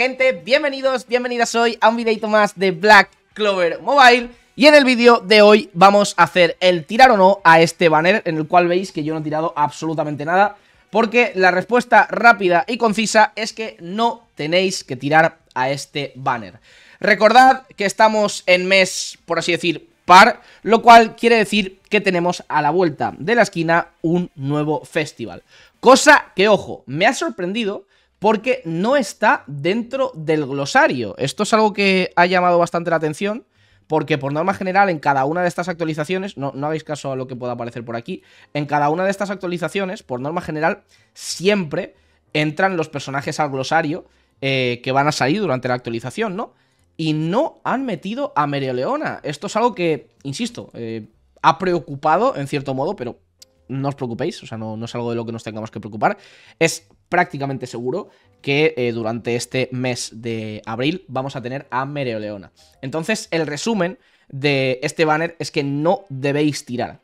Gente, bienvenidos, bienvenidas hoy a un videito más de Black Clover Mobile Y en el vídeo de hoy vamos a hacer el tirar o no a este banner En el cual veis que yo no he tirado absolutamente nada Porque la respuesta rápida y concisa es que no tenéis que tirar a este banner Recordad que estamos en mes, por así decir, par Lo cual quiere decir que tenemos a la vuelta de la esquina un nuevo festival Cosa que, ojo, me ha sorprendido porque no está dentro del glosario. Esto es algo que ha llamado bastante la atención porque por norma general en cada una de estas actualizaciones, no, no hagáis caso a lo que pueda aparecer por aquí, en cada una de estas actualizaciones, por norma general, siempre entran los personajes al glosario eh, que van a salir durante la actualización, ¿no? Y no han metido a Leona. Esto es algo que, insisto, eh, ha preocupado en cierto modo, pero no os preocupéis, o sea, no, no es algo de lo que nos tengamos que preocupar. Es prácticamente seguro que eh, durante este mes de abril vamos a tener a Mereoleona. Entonces, el resumen de este banner es que no debéis tirar.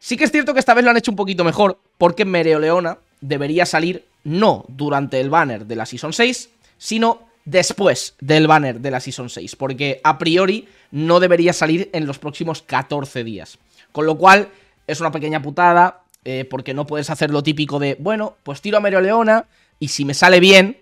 Sí que es cierto que esta vez lo han hecho un poquito mejor, porque Mereoleona debería salir no durante el banner de la Season 6, sino después del banner de la Season 6, porque a priori no debería salir en los próximos 14 días. Con lo cual, es una pequeña putada, eh, porque no puedes hacer lo típico de, bueno, pues tiro a Mario Leona y si me sale bien,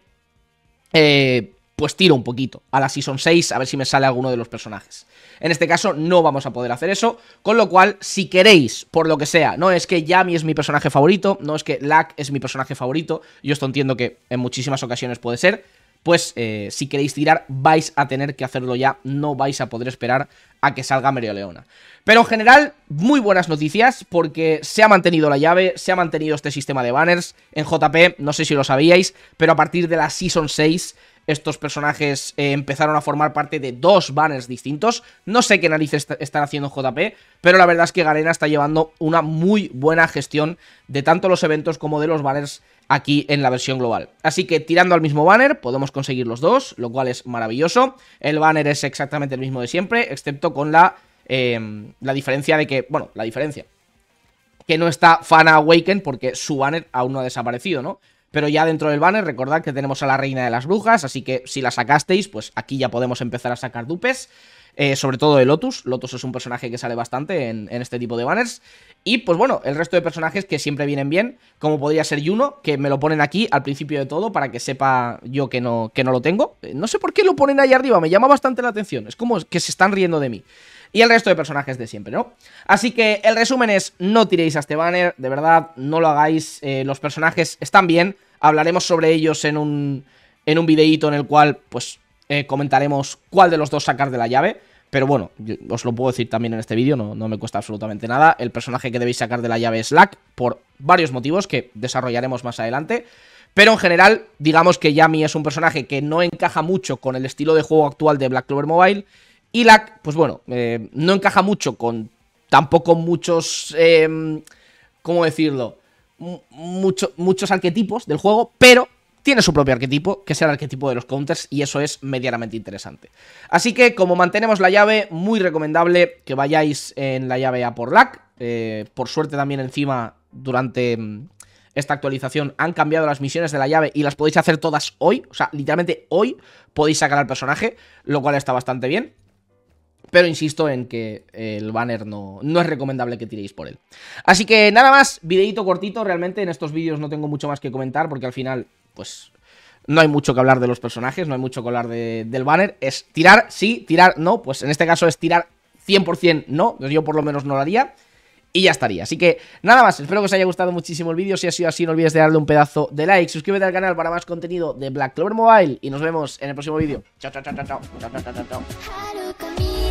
eh, pues tiro un poquito a la Season 6 a ver si me sale alguno de los personajes. En este caso no vamos a poder hacer eso, con lo cual si queréis, por lo que sea, no es que Yami es mi personaje favorito, no es que Lack es mi personaje favorito, yo esto entiendo que en muchísimas ocasiones puede ser, pues eh, si queréis tirar vais a tener que hacerlo ya, no vais a poder esperar a que salga Mario Leona. Pero en general, muy buenas noticias porque se ha mantenido la llave, se ha mantenido este sistema de banners en JP, no sé si lo sabíais, pero a partir de la Season 6 estos personajes eh, empezaron a formar parte de dos banners distintos. No sé qué narices están haciendo JP, pero la verdad es que Garena está llevando una muy buena gestión de tanto los eventos como de los banners aquí en la versión global. Así que tirando al mismo banner podemos conseguir los dos, lo cual es maravilloso. El banner es exactamente el mismo de siempre, excepto con la, em, la diferencia de que, bueno, la diferencia, que no está Fana Awaken porque su banner aún no ha desaparecido, ¿no? Pero ya dentro del banner, recordad que tenemos a la Reina de las Brujas, así que si la sacasteis, pues aquí ya podemos empezar a sacar dupes. Eh, sobre todo de Lotus. Lotus es un personaje que sale bastante en, este tipo de banners. Y pues bueno, el resto de personajes que siempre vienen bien, como podría ser Yuno, que me lo ponen aquí al principio de todo para que sepa yo que no, que no lo tengo. Eh, no sé por qué lo ponen ahí arriba, me llama bastante la atención. Es como que se están riendo de mí y el resto de personajes de siempre, ¿no? Así que el resumen es, no tiréis a este banner, de verdad, no lo hagáis, eh, los personajes están bien, hablaremos sobre ellos en un, en un videíto en el cual, pues, eh, comentaremos cuál de los dos sacar de la llave. Pero bueno, os lo puedo decir también en este vídeo, no, no me cuesta absolutamente nada. El personaje que debéis sacar de la llave es Lack, por varios motivos que desarrollaremos más adelante. Pero en general, digamos que Yami es un personaje que no encaja mucho con el estilo de juego actual de Black Clover Mobile. Y Lack, pues bueno, eh, no encaja mucho con tampoco muchos... Em, ¿Cómo decirlo? muchos arquetipos del juego, pero tiene su propio arquetipo, que es el arquetipo de los counters, y eso es medianamente interesante. Así que, como mantenemos la llave, muy recomendable que vayáis en la llave a por LAC. Eh, por suerte también encima, durante mm, esta actualización han cambiado las misiones de la llave y las podéis hacer todas hoy. O sea, literalmente hoy podéis sacar al personaje, lo cual está bastante bien pero insisto en que el banner no, no es recomendable que tiréis por él. Así que nada más, videito cortito, realmente en estos vídeos no tengo mucho más que comentar porque al final, pues... No hay mucho que hablar de los personajes, no hay mucho que hablar del banner. Es tirar, sí, tirar, no. Pues en este caso es tirar 100% no, pues yo por lo menos no lo haría. Y ya estaría. Así que nada más, espero que os haya gustado muchísimo el vídeo. Si ha sido así, no olvides de darle un pedazo de like. Suscríbete al canal para más contenido de Black Clover Mobile. Y nos vemos en el próximo vídeo. Chao, chao, chao, chao, chao, chao.